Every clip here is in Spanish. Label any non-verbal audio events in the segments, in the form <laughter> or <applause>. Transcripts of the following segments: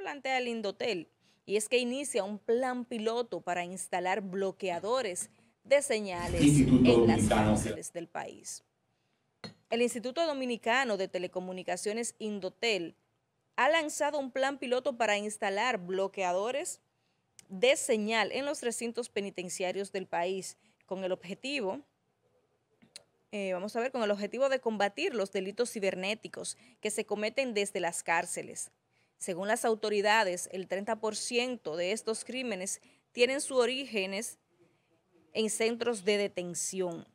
plantea el Indotel y es que inicia un plan piloto para instalar bloqueadores de señales en las cárceles del país. El Instituto Dominicano de Telecomunicaciones Indotel ha lanzado un plan piloto para instalar bloqueadores de señal en los recintos penitenciarios del país con el objetivo eh, vamos a ver, con el objetivo de combatir los delitos cibernéticos que se cometen desde las cárceles. Según las autoridades, el 30% de estos crímenes tienen sus orígenes en centros de detención.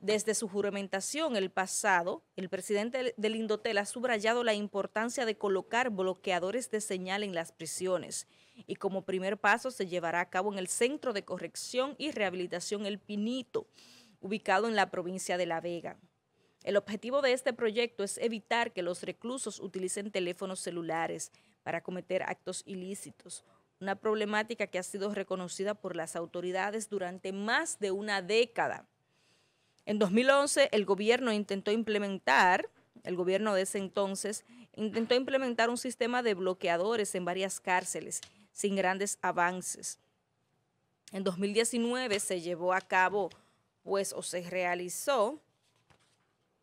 Desde su juramentación el pasado, el presidente del Indotel ha subrayado la importancia de colocar bloqueadores de señal en las prisiones y como primer paso se llevará a cabo en el Centro de Corrección y Rehabilitación El Pinito, ubicado en la provincia de La Vega. El objetivo de este proyecto es evitar que los reclusos utilicen teléfonos celulares para cometer actos ilícitos, una problemática que ha sido reconocida por las autoridades durante más de una década. En 2011, el gobierno intentó implementar, el gobierno de ese entonces, intentó implementar un sistema de bloqueadores en varias cárceles, sin grandes avances. En 2019 se llevó a cabo, pues, o se realizó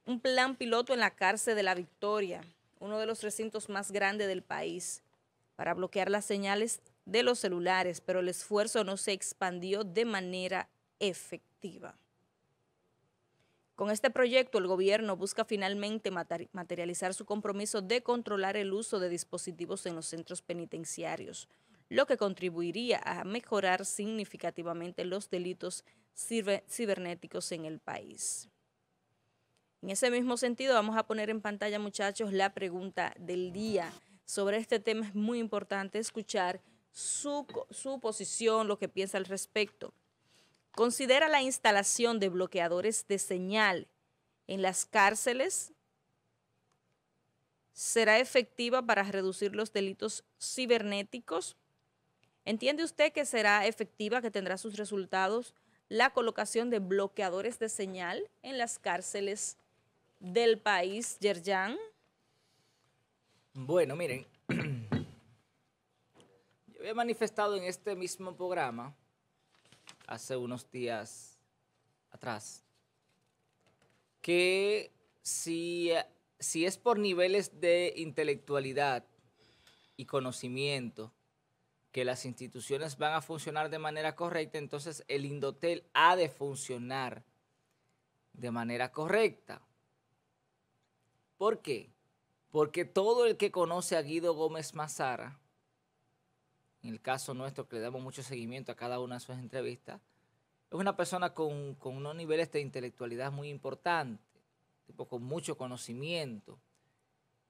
un plan piloto en la cárcel de la Victoria, uno de los recintos más grandes del país, para bloquear las señales de los celulares, pero el esfuerzo no se expandió de manera efectiva. Con este proyecto, el gobierno busca finalmente materializar su compromiso de controlar el uso de dispositivos en los centros penitenciarios, lo que contribuiría a mejorar significativamente los delitos cibernéticos en el país. En ese mismo sentido, vamos a poner en pantalla, muchachos, la pregunta del día. Sobre este tema es muy importante escuchar su, posición, lo que piensa al respecto. Considera la instalación de bloqueadores de señal en las cárceles será efectiva para reducir los delitos cibernéticos? ¿Entiende usted que será efectiva, que tendrá sus resultados, la colocación de bloqueadores de señal en las cárceles del país, Yerjan? Bueno, miren, <clears throat> yo había manifestado en este mismo programa hace unos días atrás que si, si es por niveles de intelectualidad y conocimiento que las instituciones van a funcionar de manera correcta, entonces el Indotel ha de funcionar de manera correcta. ¿Por qué? Porque todo el que conoce a Guido Gómez Mazara, en el caso nuestro que le damos mucho seguimiento a cada una de sus entrevistas, es una persona con, unos niveles de intelectualidad muy importantes, tipo con mucho conocimiento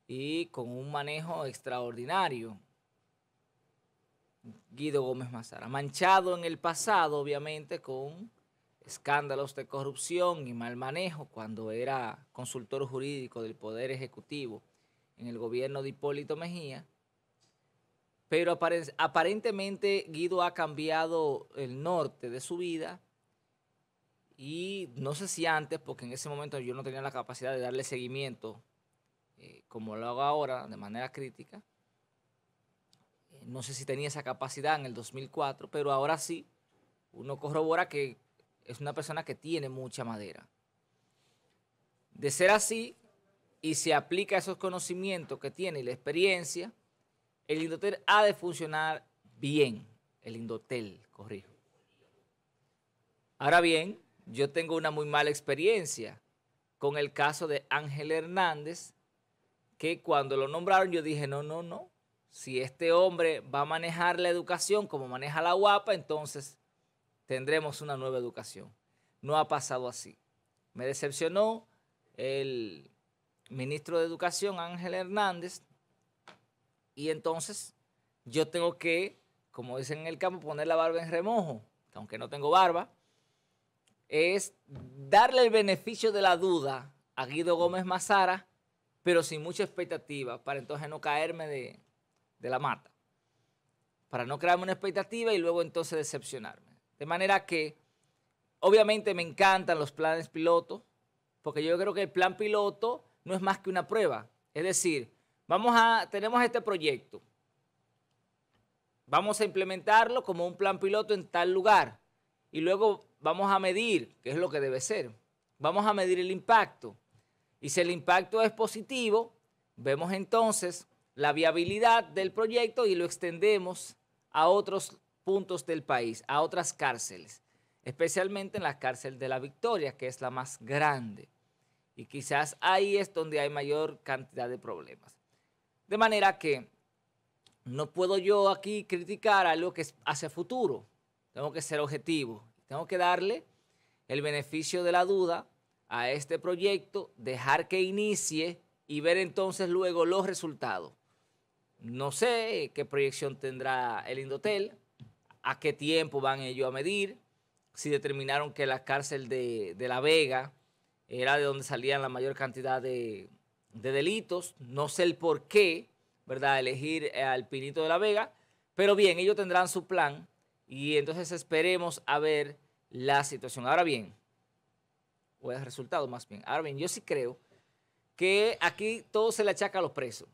y con un manejo extraordinario. Guido Gómez Mazara, manchado en el pasado, obviamente, con escándalos de corrupción y mal manejo cuando era consultor jurídico del Poder Ejecutivo en el gobierno de Hipólito Mejía. Pero aparentemente Guido ha cambiado el norte de su vida y no sé si antes, porque en ese momento yo no tenía la capacidad de darle seguimiento eh, como lo hago ahora de manera crítica. Eh, no sé si tenía esa capacidad en el 2004, pero ahora sí, uno corrobora que es una persona que tiene mucha madera. De ser así, y se aplica esos conocimientos que tiene y la experiencia, el Indotel ha de funcionar bien. El Indotel, corrijo. Ahora bien, yo tengo una muy mala experiencia con el caso de Ángel Hernández, que cuando lo nombraron yo dije, no, no, no, si este hombre va a manejar la educación como maneja la guapa, entonces tendremos una nueva educación. No ha pasado así. Me decepcionó el ministro de Educación, Ángel Hernández, y entonces yo tengo que, como dicen en el campo, poner la barba en remojo, aunque no tengo barba, es darle el beneficio de la duda a Guido Gómez Mazara, pero sin mucha expectativa, para entonces no caerme de, de la mata, para no crearme una expectativa y luego entonces decepcionarme. De manera que, obviamente me encantan los planes piloto, porque yo creo que el plan piloto no es más que una prueba. Es decir, vamos a, tenemos este proyecto, vamos a implementarlo como un plan piloto en tal lugar y luego vamos a medir, qué es lo que debe ser, vamos a medir el impacto. Y si el impacto es positivo, vemos entonces la viabilidad del proyecto y lo extendemos a otros puntos del país a otras cárceles, especialmente en la cárcel de la Victoria, que es la más grande. Y quizás ahí es donde hay mayor cantidad de problemas. De manera que no puedo yo aquí criticar algo que es hacia futuro. Tengo que ser objetivo. Tengo que darle el beneficio de la duda a este proyecto, dejar que inicie y ver entonces luego los resultados. No sé qué proyección tendrá el Indotel, a qué tiempo van ellos a medir, si determinaron que la cárcel de, La Vega era de donde salían la mayor cantidad de, delitos, no sé el por qué, ¿verdad?, elegir al Pinito de La Vega, pero bien, ellos tendrán su plan y entonces esperemos a ver la situación. Ahora bien, o el resultado más bien, ahora bien, yo sí creo que aquí todo se le achaca a los presos.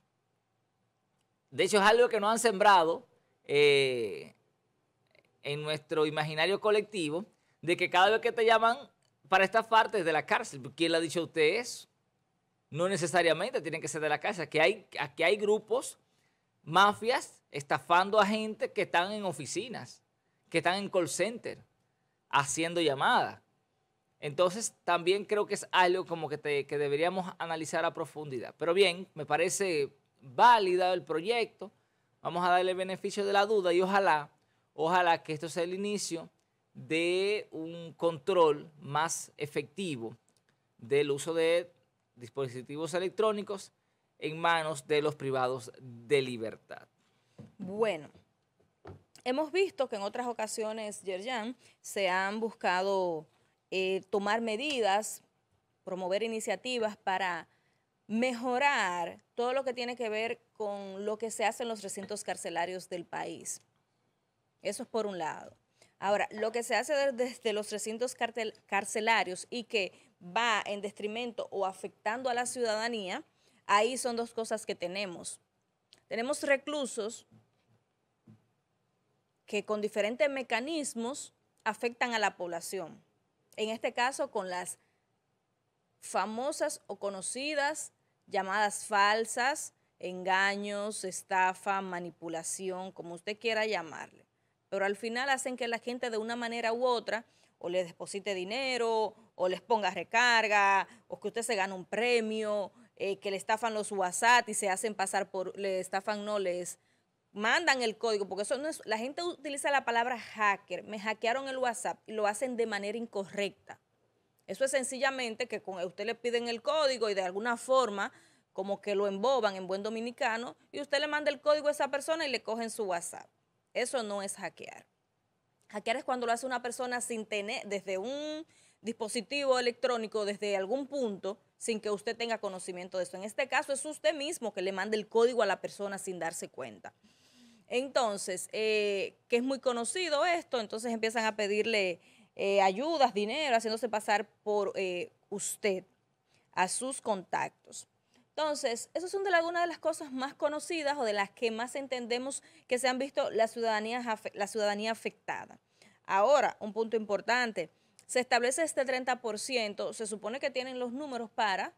De hecho, es algo que no han sembrado eh, en nuestro imaginario colectivo de que cada vez que te llaman para parte es de la cárcel. ¿Quién le ha dicho a usted eso? No necesariamente tienen que ser de la cárcel. Aquí hay, hay grupos, mafias, estafando a gente que están en oficinas, que están en call center, haciendo llamadas. Entonces, también creo que es algo como que, que deberíamos analizar a profundidad. Pero bien, me parece válida el proyecto. Vamos a darle beneficio de la duda y ojalá Ojalá que esto sea el inicio de un control más efectivo del uso de dispositivos electrónicos en manos de los privados de libertad. Bueno, hemos visto que en otras ocasiones, Yerjan, se han buscado eh, tomar medidas, promover iniciativas para mejorar todo lo que tiene que ver con lo que se hace en los recintos carcelarios del país. Eso es por un lado. Ahora, lo que se hace desde los recintos carcelarios y que va en detrimento o afectando a la ciudadanía, ahí son dos cosas que tenemos. Tenemos reclusos que con diferentes mecanismos afectan a la población. En este caso, con las famosas o conocidas llamadas falsas, engaños, estafa, manipulación, como usted quiera llamarle pero al final hacen que la gente de una manera u otra o le deposite dinero, o les ponga recarga, o que usted se gane un premio, eh, que le estafan los WhatsApp y se hacen pasar por, le estafan, no les mandan el código, porque eso no es, la gente utiliza la palabra hacker, me hackearon el WhatsApp y lo hacen de manera incorrecta. Eso es sencillamente que con, usted le piden el código y de alguna forma como que lo emboban en buen dominicano y usted le manda el código a esa persona y le cogen su WhatsApp. Eso no es hackear. Hackear es cuando lo hace una persona sin tener, desde un dispositivo electrónico, desde algún punto, sin que usted tenga conocimiento de eso. En este caso es usted mismo que le manda el código a la persona sin darse cuenta. Entonces, eh, que es muy conocido esto, entonces empiezan a pedirle eh, ayudas, dinero, haciéndose pasar por eh, usted a sus contactos. Entonces, esas son de, algunas de las cosas más conocidas o de las que más entendemos que se han visto la ciudadanía, la ciudadanía afectada. Ahora, un punto importante, se establece este 30%, se supone que tienen los números para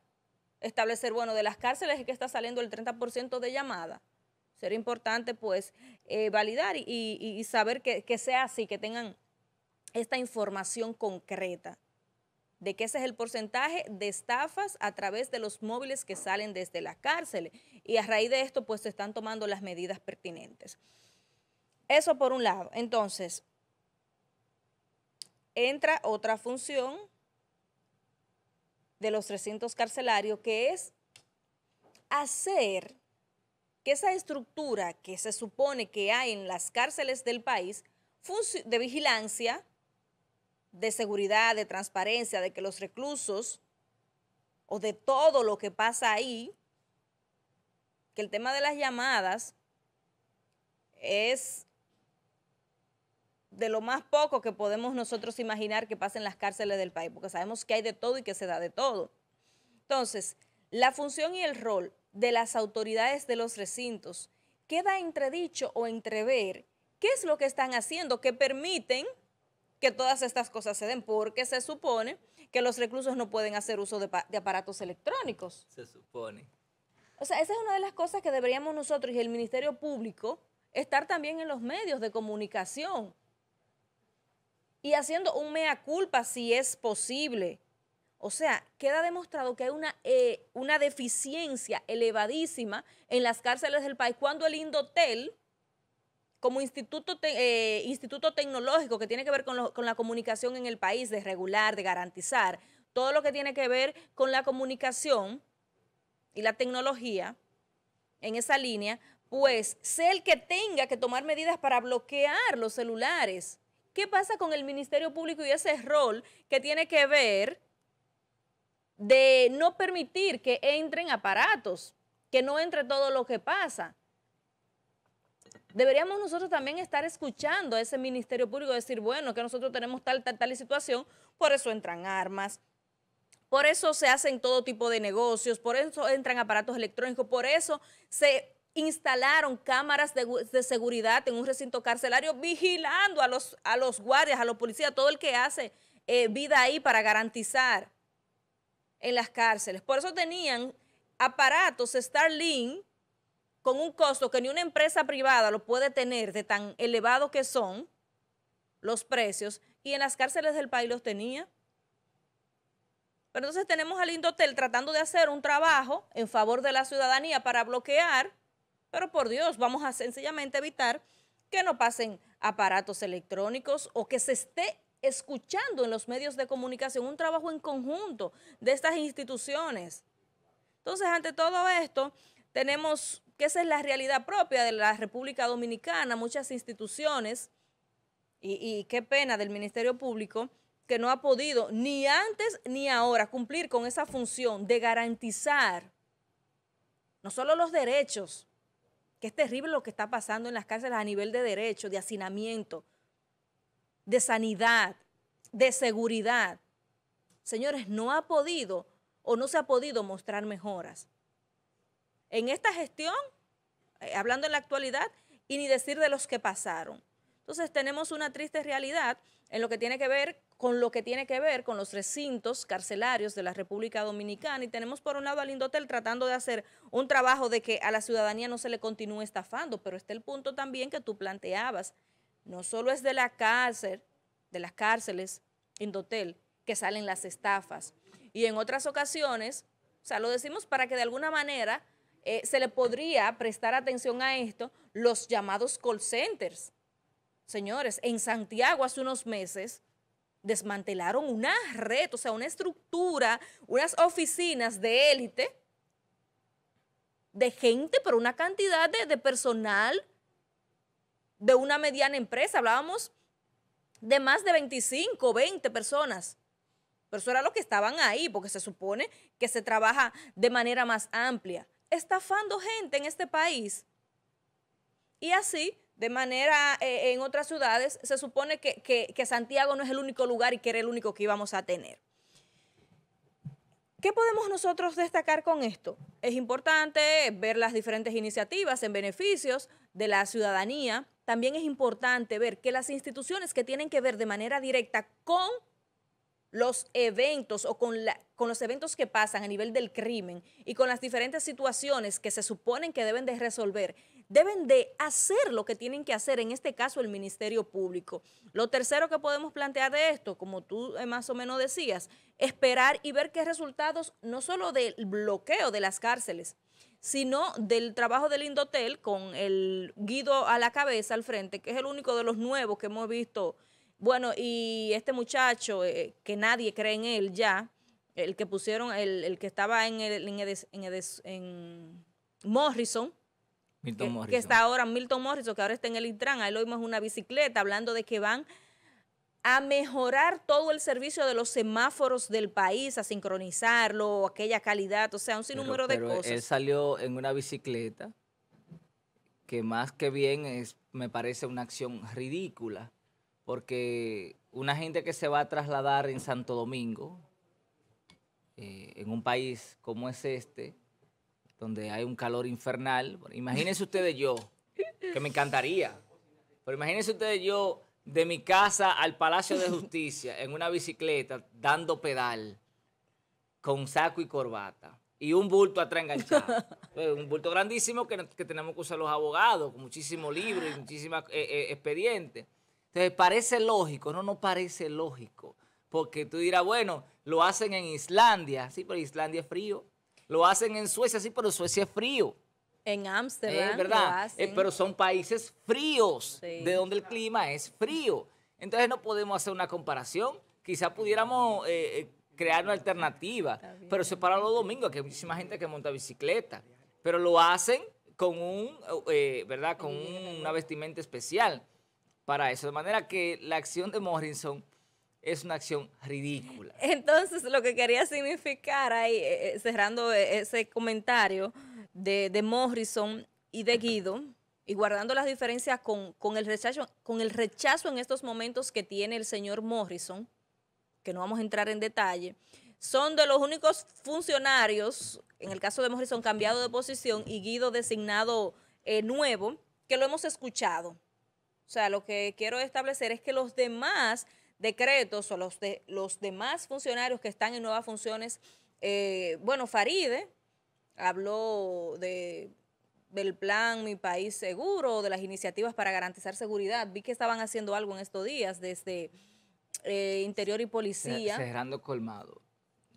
establecer, bueno, de las cárceles es que está saliendo el 30% de llamada. Sería importante, pues, eh, validar y, saber que sea así, que tengan esta información concreta de que ese es el porcentaje de estafas a través de los móviles que salen desde la cárcel. Y a raíz de esto, pues se están tomando las medidas pertinentes. Eso por un lado. Entonces, entra otra función de los recintos carcelarios, que es hacer que esa estructura que se supone que hay en las cárceles del país de vigilancia de seguridad, de transparencia, de que los reclusos o de todo lo que pasa ahí, que el tema de las llamadas es de lo más poco que podemos nosotros imaginar que pasa en las cárceles del país, porque sabemos que hay de todo y que se da de todo. Entonces, la función y el rol de las autoridades de los recintos queda entredicho o entrever qué es lo que están haciendo que permiten que todas estas cosas se den, porque se supone que los reclusos no pueden hacer uso de, aparatos electrónicos. Se supone. O sea, esa es una de las cosas que deberíamos nosotros y el Ministerio Público estar también en los medios de comunicación y haciendo un mea culpa si es posible. O sea, queda demostrado que hay una, eh, una deficiencia elevadísima en las cárceles del país cuando el Indotel como eh, instituto, tecnológico que tiene que ver con, con la comunicación en el país, de regular, de garantizar, todo lo que tiene que ver con la comunicación y la tecnología en esa línea, pues sea el que tenga que tomar medidas para bloquear los celulares. ¿Qué pasa con el Ministerio Público y ese rol que tiene que ver de no permitir que entren aparatos, que no entre todo lo que pasa? deberíamos nosotros también estar escuchando a ese Ministerio Público decir, bueno, que nosotros tenemos tal, tal, tal situación, por eso entran armas, por eso se hacen todo tipo de negocios, por eso entran aparatos electrónicos, por eso se instalaron cámaras de, seguridad en un recinto carcelario vigilando a los, a los guardias, a los policías, todo el que hace eh, vida ahí para garantizar en las cárceles. Por eso tenían aparatos Starlink con un costo que ni una empresa privada lo puede tener de tan elevado que son los precios, y en las cárceles del país los tenía. Pero entonces tenemos al Indotel tratando de hacer un trabajo en favor de la ciudadanía para bloquear, pero por Dios, vamos a sencillamente evitar que no pasen aparatos electrónicos o que se esté escuchando en los medios de comunicación un trabajo en conjunto de estas instituciones. Entonces, ante todo esto, tenemos que esa es la realidad propia de la República Dominicana, muchas instituciones, y, qué pena del Ministerio Público, que no ha podido ni antes ni ahora cumplir con esa función de garantizar no solo los derechos, que es terrible lo que está pasando en las cárceles a nivel de derechos, de hacinamiento, de sanidad, de seguridad. Señores, no ha podido o no se ha podido mostrar mejoras en esta gestión, eh, hablando en la actualidad, y ni decir de los que pasaron. Entonces tenemos una triste realidad en lo que tiene que ver con lo que tiene que ver con los recintos carcelarios de la República Dominicana y tenemos por un lado al Indotel tratando de hacer un trabajo de que a la ciudadanía no se le continúe estafando, pero está el punto también que tú planteabas, no solo es de la cárcel, de las cárceles Indotel que salen las estafas y en otras ocasiones, o sea, lo decimos para que de alguna manera eh, se le podría prestar atención a esto los llamados call centers. Señores, en Santiago hace unos meses desmantelaron una red, o sea, una estructura, unas oficinas de élite, de gente, pero una cantidad de, de personal de una mediana empresa. Hablábamos de más de 25, 20 personas. Pero eso era lo que estaban ahí, porque se supone que se trabaja de manera más amplia estafando gente en este país. Y así, de manera eh, en otras ciudades, se supone que, que Santiago no es el único lugar y que era el único que íbamos a tener. ¿Qué podemos nosotros destacar con esto? Es importante ver las diferentes iniciativas en beneficios de la ciudadanía. También es importante ver que las instituciones que tienen que ver de manera directa con los eventos o con, con los eventos que pasan a nivel del crimen y con las diferentes situaciones que se suponen que deben de resolver, deben de hacer lo que tienen que hacer, en este caso el Ministerio Público. Lo tercero que podemos plantear de esto, como tú eh, más o menos decías, esperar y ver qué resultados, no solo del bloqueo de las cárceles, sino del trabajo del Indotel con el Guido a la cabeza, al frente, que es el único de los nuevos que hemos visto bueno, y este muchacho, eh, que nadie cree en él ya, el que pusieron, el, que estaba en, el, en, Morrison, que, está ahora Milton Morrison, que ahora está en el Intran, ahí lo vimos en una bicicleta, hablando de que van a mejorar todo el servicio de los semáforos del país, a sincronizarlo, aquella calidad, o sea, un sinnúmero de cosas. Él salió en una bicicleta que más que bien es, me parece una acción ridícula porque una gente que se va a trasladar en Santo Domingo, eh, en un país como es este, donde hay un calor infernal, imagínense ustedes yo, que me encantaría, pero imagínense ustedes yo de mi casa al Palacio de Justicia en una bicicleta dando pedal con saco y corbata y un bulto atrás enganchado. Pues, un bulto grandísimo que, tenemos que usar los abogados, con muchísimos libros y muchísimos eh, eh, expedientes. Entonces, parece lógico, no, no parece lógico, porque tú dirás, bueno, lo hacen en Islandia, sí, pero Islandia es frío. Lo hacen en Suecia, sí, pero Suecia es frío. En Ámsterdam, ¿verdad? Eh, pero son países fríos, de donde el clima es frío. Entonces no podemos hacer una comparación. Quizá pudiéramos eh, eh, crear una alternativa, pero se para los domingos, que hay muchísima gente que monta bicicleta, pero lo hacen con un, ¿verdad? Con un, una vestimenta especial para eso. De manera que la acción de Morrison es una acción ridícula. Entonces, lo que quería significar ahí, eh, eh, cerrando eh, ese comentario de, Morrison y de Guido, y guardando las diferencias con, el rechazo, con el rechazo en estos momentos que tiene el señor Morrison, que no vamos a entrar en detalle, son de los únicos funcionarios, en el caso de Morrison cambiado de posición y Guido designado nuevo, que lo hemos escuchado o sea, lo que quiero establecer es que los demás decretos o los, de, los demás funcionarios que están en nuevas funciones, eh, bueno, Faride habló de, del plan Mi País Seguro, de las iniciativas para garantizar seguridad. Vi que estaban haciendo algo en estos días desde eh, Interior y Policía. Cerrando colmado.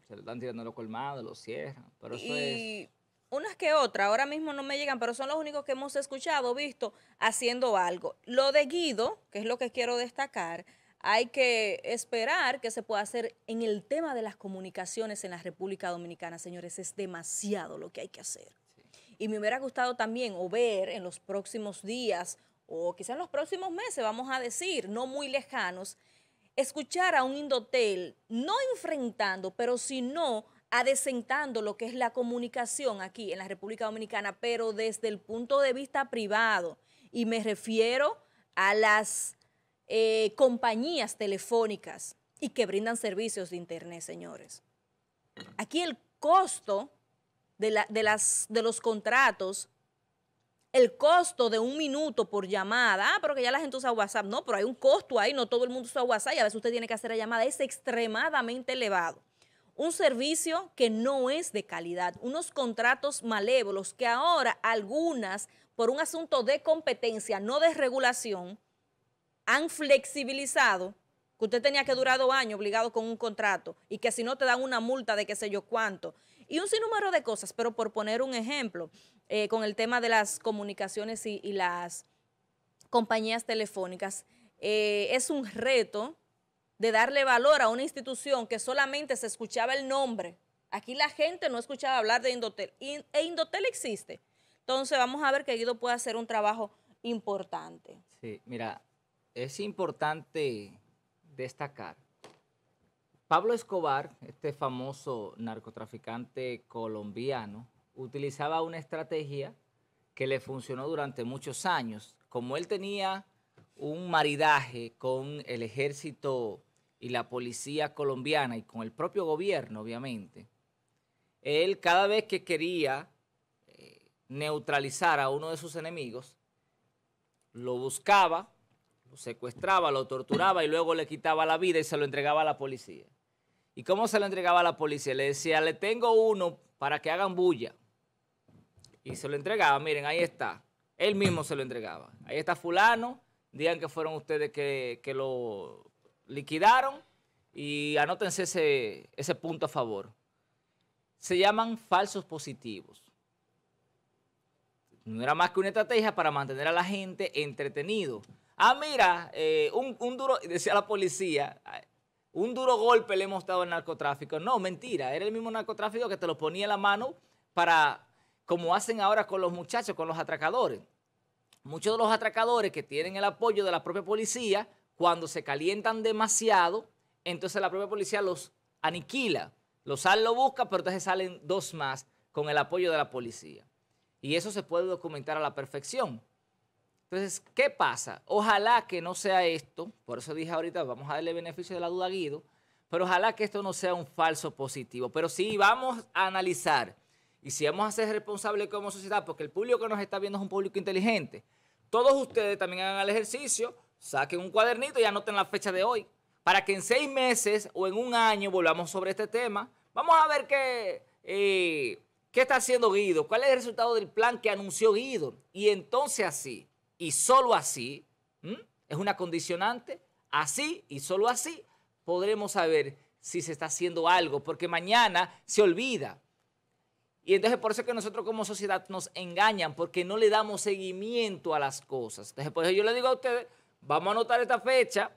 Se le están tirando los colmados, lo cierran. Pero eso es unas que otras, ahora mismo no me llegan, pero son los únicos que hemos escuchado, visto, haciendo algo. Lo de Guido, que es lo que quiero destacar, hay que esperar que se pueda hacer en el tema de las comunicaciones en la República Dominicana, señores, es demasiado lo que hay que hacer. Y me hubiera gustado también o ver en los próximos días o quizá en los próximos meses, vamos a decir, no muy lejanos, escuchar a un Indotel, no enfrentando, pero si sino adecentando lo que es la comunicación aquí en la República Dominicana, pero desde el punto de vista privado. Y me refiero a las eh, compañías telefónicas y que brindan servicios de Internet, señores. Aquí el costo de, las, de los contratos, el costo de un minuto por llamada, ah, pero que ya la gente usa WhatsApp, no, pero hay un costo ahí, no todo el mundo usa WhatsApp y a veces usted tiene que hacer la llamada, es extremadamente elevado un servicio que no es de calidad, unos contratos malévolos que ahora algunas, por un asunto de competencia, no de regulación, han flexibilizado que usted tenía que durar dos años obligado con un contrato y que si no te dan una multa de qué sé yo cuánto. Y un sinnúmero de cosas, pero por poner un ejemplo, eh, con el tema de las comunicaciones y, las compañías telefónicas, eh, es un reto de darle valor a una institución que solamente se escuchaba el nombre. Aquí la gente no escuchaba hablar de Indotel. E Indotel existe. Entonces vamos a ver que Guido puede hacer un trabajo importante. Sí, mira, es importante destacar. Pablo Escobar, este famoso narcotraficante colombiano, utilizaba una estrategia que le funcionó durante muchos años. Como él tenía un maridaje con el ejército y la policía colombiana y con el propio gobierno, obviamente, él cada vez que quería eh, neutralizar a uno de sus enemigos, lo buscaba, lo secuestraba, lo torturaba y luego le quitaba la vida y se lo entregaba a la policía. ¿Y cómo se lo entregaba a la policía? Le decía, le tengo uno para que hagan bulla. Y se lo entregaba, miren, ahí está. Él mismo se lo entregaba. Ahí está fulano, digan que fueron ustedes que lo liquidaron y anótense ese, ese punto a favor. Se llaman falsos positivos. No era más que una estrategia para mantener a la gente entretenido. Ah, mira, eh, un, un, duro, decía la policía, un duro golpe le hemos dado al narcotráfico. No, mentira, era el mismo narcotráfico que te lo ponía en la mano para, como hacen ahora con los muchachos, con los atracadores. Muchos de los atracadores que tienen el apoyo de la propia policía cuando se calientan demasiado, entonces la propia policía los aniquila. Los sal lo busca, pero entonces salen dos más con el apoyo de la policía. Y eso se puede documentar a la perfección. Entonces, ¿qué pasa? Ojalá que no sea esto, por eso dije ahorita, vamos a darle beneficio de la duda a Guido, pero ojalá que esto no sea un falso positivo. Pero sí vamos a analizar y si vamos a ser responsables como sociedad, porque el público que nos está viendo es un público inteligente. Todos ustedes también hagan el ejercicio, Saquen un cuadernito y anoten la fecha de hoy. Para que en seis meses o en un año volvamos sobre este tema. Vamos a ver qué, eh, qué está haciendo Guido. ¿Cuál es el resultado del plan que anunció Guido? Y entonces así, y solo así, es una condicionante. Así y solo así podremos saber si se está haciendo algo, porque mañana se olvida. Y entonces por eso es que nosotros como sociedad nos engañan, porque no le damos seguimiento a las cosas. Entonces por eso yo le digo a ustedes, vamos a anotar esta fecha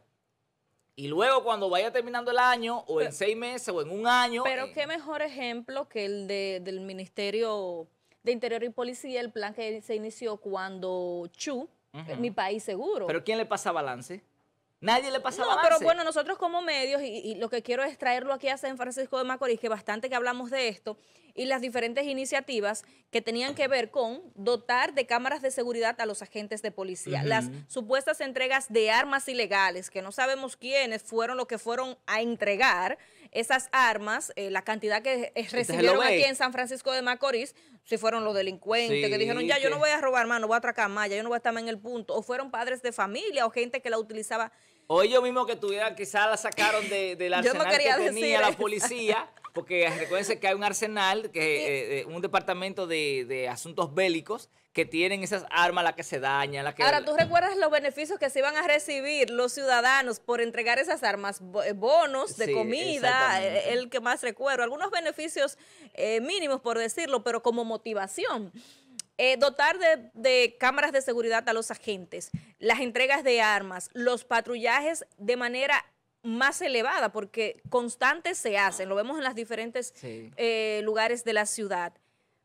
y luego cuando vaya terminando el año o en seis meses o en un año... Pero eh, qué mejor ejemplo que el del Ministerio de Interior y Policía, el plan que se inició cuando Chu, eh, mi país seguro. Pero ¿quién le pasa balance? Nadie le pasa no, Pero bueno, nosotros como medios, y, y, lo que quiero es traerlo aquí a San Francisco de Macorís, que bastante que hablamos de esto, y las diferentes iniciativas que tenían que ver con dotar de cámaras de seguridad a los agentes de policía, las supuestas entregas de armas ilegales, que no sabemos quiénes fueron los que fueron a entregar esas armas, eh, la cantidad que este recibieron aquí en San Francisco de Macorís, si fueron los delincuentes que dijeron, ya, yo no voy a robar más, no voy a atracar más, ya yo no voy a estar más en el punto, o fueron padres de familia o gente que la utilizaba. O ellos mismos que tuvieran, quizás la sacaron de, del <laughs> arsenal no que tenía la policía porque recuerden que hay un arsenal, que eh, un departamento de, asuntos bélicos que tienen esas armas, las que se dañan, la que... Ahora, ¿tú recuerdas los beneficios que se iban a recibir los ciudadanos por entregar esas armas? Eh, bonos de comida, eh, el que más recuerdo, algunos beneficios mínimos por decirlo, pero como motivación. dotar de, cámaras de seguridad a los agentes, las entregas de armas, los patrullajes de manera más elevada, porque constantes se hacen, lo vemos en los diferentes eh, lugares de la ciudad.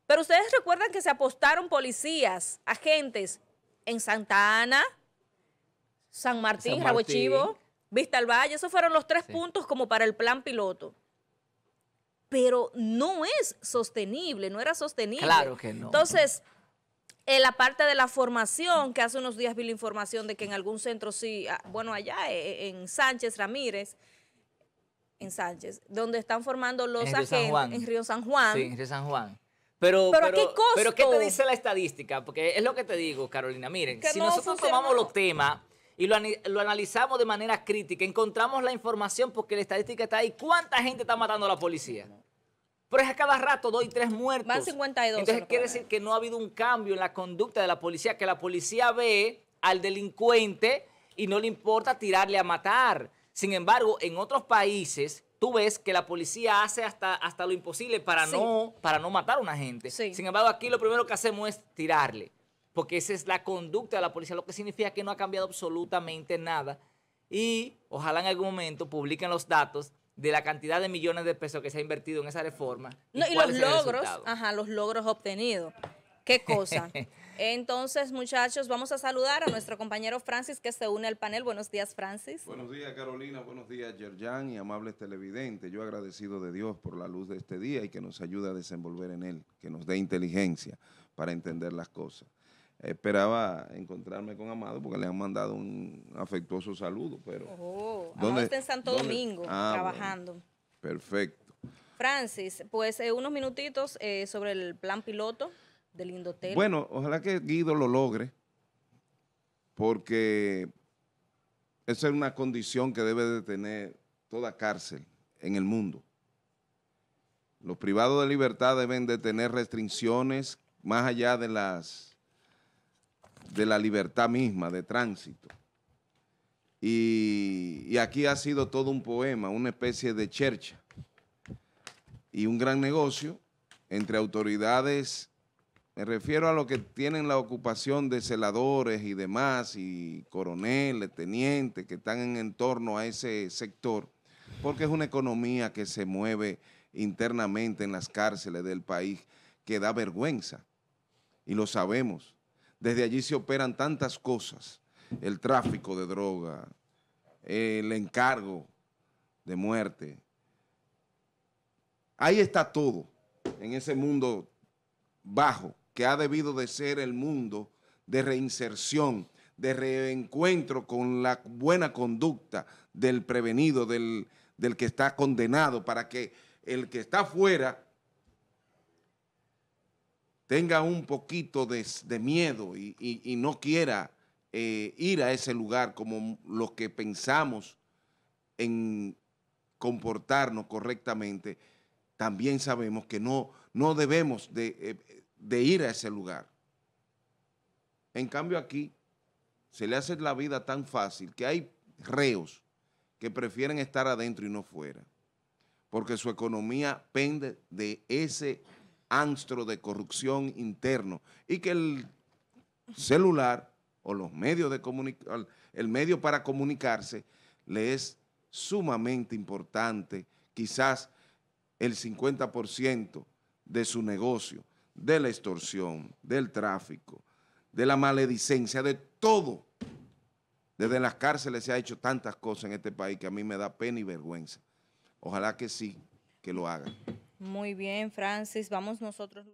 Pero ustedes recuerdan que se apostaron policías, agentes en Santa Ana, San Martín, Raboechivo, Vista al Valle, esos fueron los tres puntos como para el plan piloto. Pero no es sostenible, no era sostenible. Claro que no. Entonces, la parte de la formación, que hace unos días vi la información de que en algún centro, sí, ah, bueno, allá eh, eh, en Sánchez Ramírez, en Sánchez, donde están formando los agentes en Río San Juan. Sí, en Río San Juan. Pero, ¿Pero, pero, qué te dice la estadística? Porque es lo que te digo, Carolina. Miren, si nosotros tomamos los temas y lo, lo, analizamos de manera crítica, encontramos la información porque la estadística está ahí. ¿Cuánta gente está matando a la policía? Pero es a cada rato doy tres muertos. Van 52. Entonces quiere decir que no ha habido un cambio en la conducta de la policía, que la policía ve al delincuente y no le importa tirarle a matar. Sin embargo, en otros países tú ves que la policía hace hasta, hasta lo imposible para, no, para no matar a una gente. Sin embargo, aquí lo primero que hacemos es tirarle, porque esa es la conducta de la policía, lo que significa que no ha cambiado absolutamente nada. Y ojalá en algún momento publiquen los datos de la cantidad de millones de pesos que se ha invertido en esa reforma. Y, no, los logros, ajá, los logros obtenidos. Qué cosa. <laughs> Entonces, muchachos, vamos a saludar a nuestro compañero Francis que se une al panel. Buenos días, Francis. Buenos días, Carolina. Buenos días, Yerjan y amables televidentes. Yo agradecido de Dios por la luz de este día y que nos ayude a desenvolver en él, que nos dé inteligencia para entender las cosas esperaba encontrarme con Amado porque le han mandado un afectuoso saludo, pero... Oh, ¿dónde, está en Santo Domingo ah, trabajando. perfecto. Francis, pues eh, unos minutitos eh, sobre el plan piloto del Indotel. Bueno, ojalá que Guido lo logre, porque esa es una condición que debe de tener toda cárcel en el mundo. Los privados de libertad deben de tener restricciones más allá de las de la libertad misma, de tránsito. Y, aquí ha sido todo un poema, una especie de chercha y un gran negocio entre autoridades, me refiero a lo que tienen la ocupación de celadores y demás, y coroneles, tenientes, que están en entorno a ese sector, porque es una economía que se mueve internamente en las cárceles del país que da vergüenza, y lo sabemos. Desde allí se operan tantas cosas, el tráfico de droga, el encargo de muerte. Ahí está todo, en ese mundo bajo, que ha debido de ser el mundo de reinserción, de reencuentro con la buena conducta del prevenido, del, del que está condenado, para que el que está fuera tenga un poquito de, miedo y, no quiera eh, ir a ese lugar como los que pensamos en comportarnos correctamente, también sabemos que no, no debemos de, eh, de ir a ese lugar. En cambio aquí se le hace la vida tan fácil que hay reos que prefieren estar adentro y no fuera, porque su economía pende de ese de corrupción interno y que el celular o los medios de el medio para comunicarse le es sumamente importante, quizás el 50% de su negocio, de la extorsión, del tráfico, de la maledicencia, de todo. Desde las cárceles se ha hecho tantas cosas en este país que a mí me da pena y vergüenza. Ojalá que sí, que lo hagan. Muy bien, Francis. Vamos nosotros.